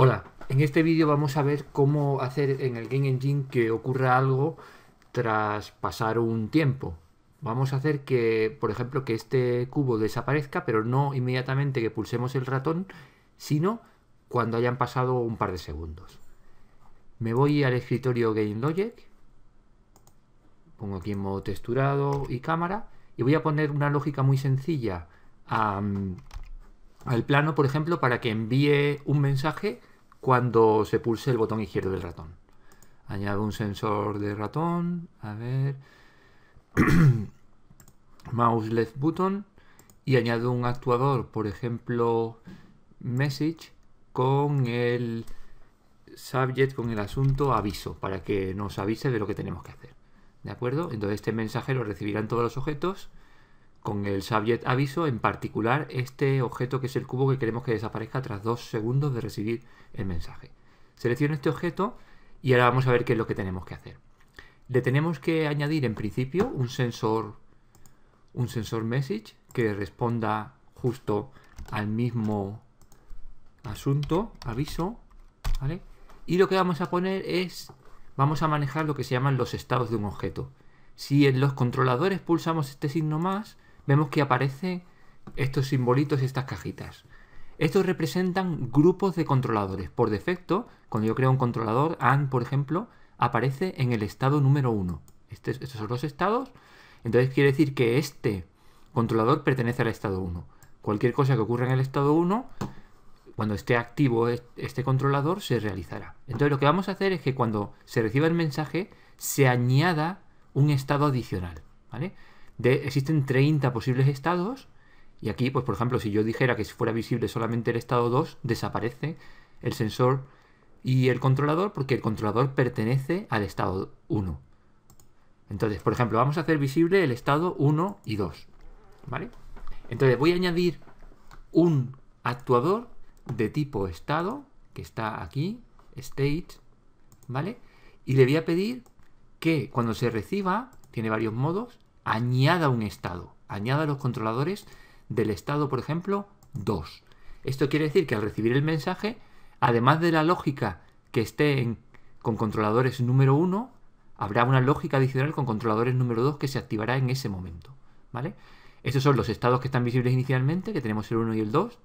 Hola, en este vídeo vamos a ver cómo hacer en el Game Engine que ocurra algo tras pasar un tiempo. Vamos a hacer que, por ejemplo, que este cubo desaparezca, pero no inmediatamente que pulsemos el ratón, sino cuando hayan pasado un par de segundos. Me voy al escritorio GameLogic, pongo aquí en modo texturado y cámara, y voy a poner una lógica muy sencilla a mm, al plano, por ejemplo, para que envíe un mensaje cuando se pulse el botón izquierdo del ratón. Añado un sensor de ratón, a ver, mouse left button y añado un actuador, por ejemplo, message con el subject, con el asunto aviso, para que nos avise de lo que tenemos que hacer. ¿De acuerdo? Entonces este mensaje lo recibirán todos los objetos con el subject aviso, en particular, este objeto que es el cubo que queremos que desaparezca tras dos segundos de recibir el mensaje. Selecciono este objeto y ahora vamos a ver qué es lo que tenemos que hacer. Le tenemos que añadir en principio un sensor, un sensor message que responda justo al mismo asunto, aviso, Y lo que vamos a poner es, vamos a manejar lo que se llaman los estados de un objeto. Si en los controladores pulsamos este signo más, vemos que aparecen estos simbolitos y estas cajitas. Estos representan grupos de controladores. Por defecto, cuando yo creo un controlador, AND, por ejemplo, aparece en el estado número 1. Este estos son los estados. Entonces quiere decir que este controlador pertenece al estado 1. Cualquier cosa que ocurra en el estado 1, cuando esté activo este controlador, se realizará. Entonces lo que vamos a hacer es que cuando se reciba el mensaje, se añada un estado adicional. ¿vale? existen 30 posibles estados y aquí, pues por ejemplo, si yo dijera que si fuera visible solamente el estado 2, desaparece el sensor y el controlador porque el controlador pertenece al estado 1. Entonces, por ejemplo, vamos a hacer visible el estado 1 y 2. ¿Vale? Entonces voy a añadir un actuador de tipo estado, que está aquí, state, ¿vale? Y le voy a pedir que cuando se reciba, tiene varios modos, añada un estado, añada los controladores del estado, por ejemplo, 2. Esto quiere decir que al recibir el mensaje, además de la lógica que esté con controladores número 1, habrá una lógica adicional con controladores número 2 que se activará en ese momento. ¿vale? Estos son los estados que están visibles inicialmente, que tenemos el 1 y el 2.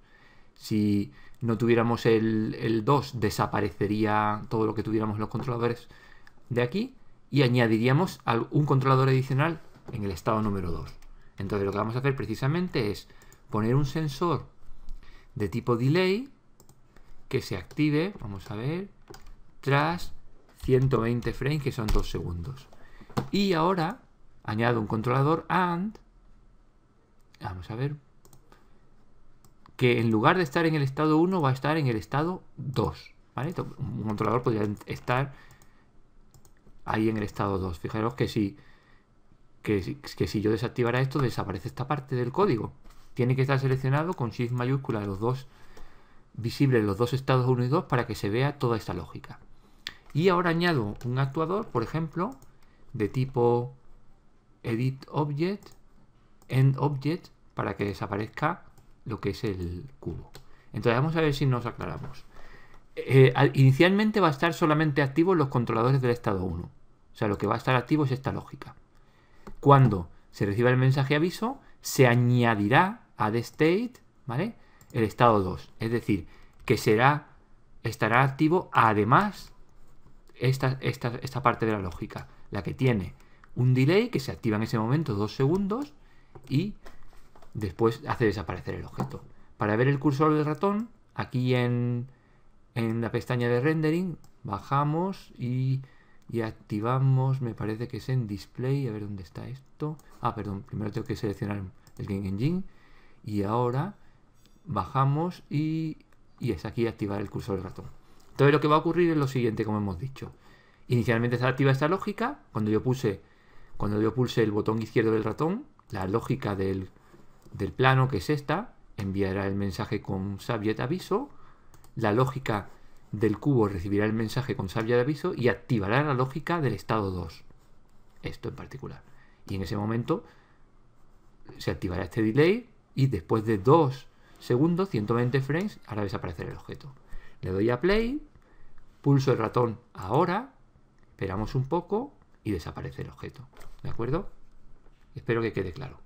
Si no tuviéramos el, el 2, desaparecería todo lo que tuviéramos los controladores de aquí y añadiríamos un controlador adicional en el estado número 2. Entonces lo que vamos a hacer precisamente es poner un sensor de tipo delay que se active, vamos a ver, tras 120 frames, que son 2 segundos. Y ahora añado un controlador AND, vamos a ver, que en lugar de estar en el estado 1 va a estar en el estado 2. ¿vale? Un controlador podría estar ahí en el estado 2. Fijaros que si que, si yo desactivara esto desaparece esta parte del código. Tiene que estar seleccionado con Shift mayúscula los dos visibles, los dos estados 1 y 2 para que se vea toda esta lógica. Y ahora añado un actuador, por ejemplo, de tipo edit object, end object, para que desaparezca lo que es el cubo. Entonces vamos a ver si nos aclaramos. Eh, inicialmente va a estar solamente activo los controladores del estado 1. O sea, lo que va a estar activo es esta lógica. Cuando se reciba el mensaje aviso, se añadirá a the state, ¿vale? El estado 2. Es decir, que será, estará activo además esta, esta, parte de la lógica, la que tiene un delay que se activa en ese momento dos segundos y después hace desaparecer el objeto. Para ver el cursor del ratón, aquí en la pestaña de rendering, bajamos y y activamos, me parece que es en display, a ver dónde está esto. Ah, perdón, primero tengo que seleccionar el Game Engine y ahora bajamos y, y es aquí activar el cursor del ratón. Entonces lo que va a ocurrir es lo siguiente, como hemos dicho. Inicialmente se activa esta lógica, cuando yo puse, cuando yo pulse el botón izquierdo del ratón, la lógica del, del plano que es esta, enviará el mensaje con subject aviso, la lógica del cubo recibirá el mensaje con sabia de aviso y activará la lógica del estado 2. Esto en particular. Y en ese momento se activará este delay y después de 2 segundos, 120 frames, hará desaparecer el objeto. Le doy a play, pulso el ratón ahora, esperamos un poco y desaparece el objeto. ¿De acuerdo? Espero que quede claro.